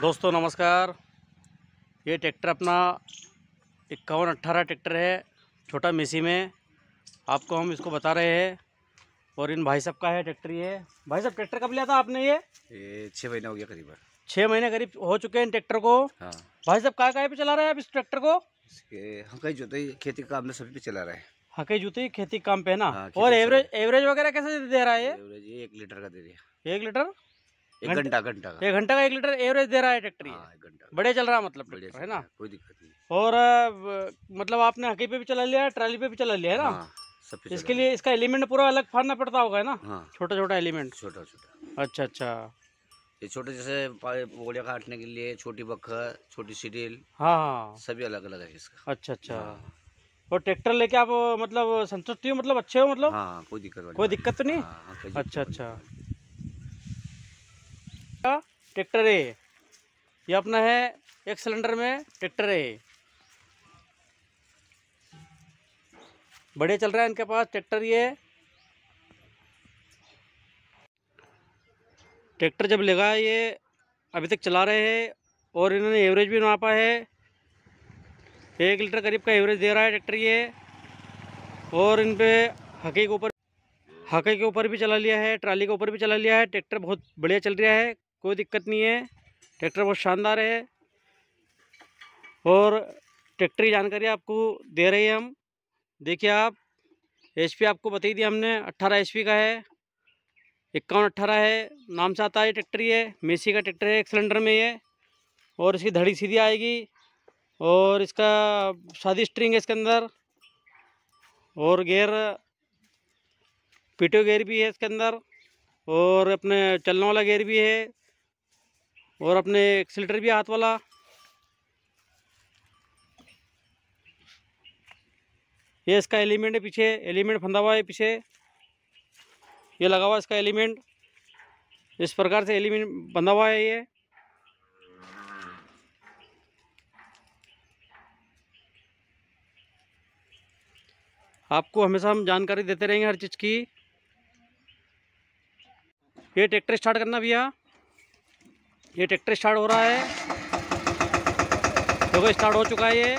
दोस्तों नमस्कार ये ट्रैक्टर अपना इक्यावन अट्ठारह ट्रैक्टर है छोटा मेसी में आपको हम इसको बता रहे हैं और इन भाई साहब का है ट्रैक्टर ये भाई साहब ट्रैक्टर कब लिया था आपने ये ये छः महीना हो गया करीबन छः महीने करीब हो चुके हैं इन ट्रैक्टर को हाँ भाई साहब काय काय पे चला रहे हैं आप इस ट्रैक्टर को हकई जोते खेती काम में सभी पे चला रहे हैं हकई जूते खेती काम पे ना हाँ, और एवरेज एवरेज वगैरह कैसे दे रहा है एवरेज एक लीटर का दे दिया एक लीटर एक घंटा घंटा एक घंटा का एक लीटर एवरेज दे रहा है ट्रैक्टर ये हाँ, बढ़िया चल रहा मतलब है ना कोई दिक्कत नहीं और मतलब आपने हके पे भी चला लिया ट्राली पे भी चला लिया है ना हाँ, इसके लिए इसका एलिमेंट पूरा अलग फाड़ना पड़ता होगा है ना छोटा छोटा एलिमेंट छोटा छोटा अच्छा अच्छा ये छोटे जैसे गोलियाँ काटने के लिए छोटी बखर छोटी सीडिल हाँ, हाँ सभी अलग अलग है इसका अच्छा अच्छा हाँ। और ट्रैक्टर लेके आप मतलब संतुष्टि हो मतलब अच्छे हो मतलब हाँ कोई दिक्कत कोई दिक्कत तो नहीं हाँ, अच्छा अच्छा ट्रैक्टर है ये अपना है एक सिलेंडर में ट्रैक्टर है बढ़िया चल रहा है इनके पास ट्रैक्टर ये ट्रैक्टर जब लगा ये अभी तक चला रहे हैं और इन्होंने एवरेज भी नापा है एक लीटर करीब का एवरेज दे रहा है ट्रैक्टर ये और इन पर हके के ऊपर हके के ऊपर भी चला लिया है ट्राली के ऊपर भी चला लिया है ट्रैक्टर बहुत बढ़िया चल रहा है कोई दिक्कत नहीं है ट्रैक्टर बहुत शानदार है और ट्रैक्टर की जानकारी आपको दे रहे हैं हम देखिए आप एचपी आपको बता दिया हमने 18 एचपी का है इक्यावन अट्ठारह है नाम से आता है ट्रैक्टर ये मेसी का ट्रैक्टर है एक सिलेंडर में ये और इसकी धड़ी सीधी आएगी और इसका शादी स्ट्रिंग है इसके अंदर और गेयर पीटो गेयर भी है इसके अंदर और अपने चलने वाला गेयर भी है और अपने एक्सीटर भी हाथ वाला ये इसका एलिमेंट है पीछे एलिमेंट फंदा हुआ है पीछे ये लगा हुआ है इसका एलिमेंट इस प्रकार से एलिमेंट बंधा हुआ है ये आपको हमेशा हम जानकारी देते रहेंगे हर चीज़ की ये ट्रैक्टर स्टार्ट करना भैया ये ट्रैक्टर स्टार्ट हो रहा है देखो तो स्टार्ट हो चुका है ये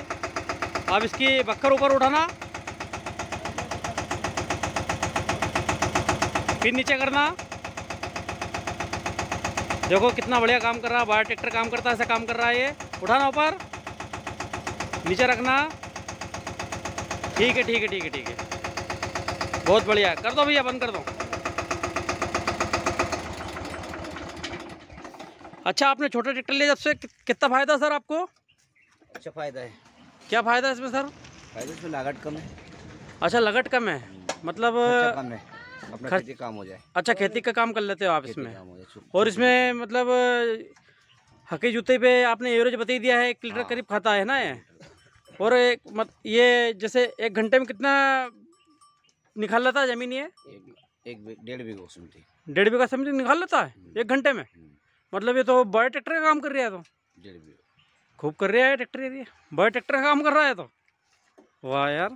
अब इसकी बक्कर ऊपर उठाना फिर नीचे करना देखो कितना बढ़िया काम कर रहा है बायो ट्रैक्टर काम करता है ऐसा काम कर रहा है ये उठाना ऊपर नीचे रखना ठीक है ठीक है ठीक है ठीक है बहुत बढ़िया कर दो भैया बंद कर दो अच्छा आपने छोटा ट्रैक्टर लिया जब से कितना फ़ायदा सर आपको अच्छा फ़ायदा है क्या फ़ायदा है इसमें सर फायदा इसमें लागत कम है अच्छा लागत कम है हम्म। मतलब अच्छा कम है अपना खर... खेती काम हो जाए अच्छा खेती का काम कर लेते हो आप इसमें और इसमें मतलब हकी जूते पे आपने एवरेज बता दिया है एक लीटर हाँ। करीब खाता है ना ये और एक मत ये जैसे एक घंटे में कितना निकाल लेता है ज़मीन ये एक डेढ़ बीघा समथिंग डेढ़ बीघा समथिंग निकाल लेता है हम्म। एक घंटे में हम्म। मतलब ये तो बड़े ट्रैक्टर का काम कर रहा है तो खूब कर रहा है ट्रैक्टर ये बड़े ट्रैक्टर का काम कर रहा है तो वाह यार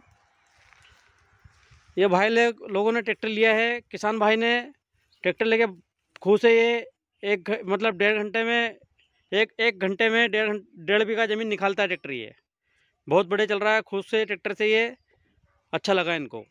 ये भाई ले लोगों ने ट्रैक्टर लिया है किसान भाई ने ट्रैक्टर लेके खूब से ये एक मतलब डेढ़ घंटे में एक एक घंटे में डेढ़ डेढ़ बीघा ज़मीन निकालता है ट्रैक्टर ये बहुत बढ़िया चल रहा है खूब से ट्रैक्टर से ये अच्छा लगा इनको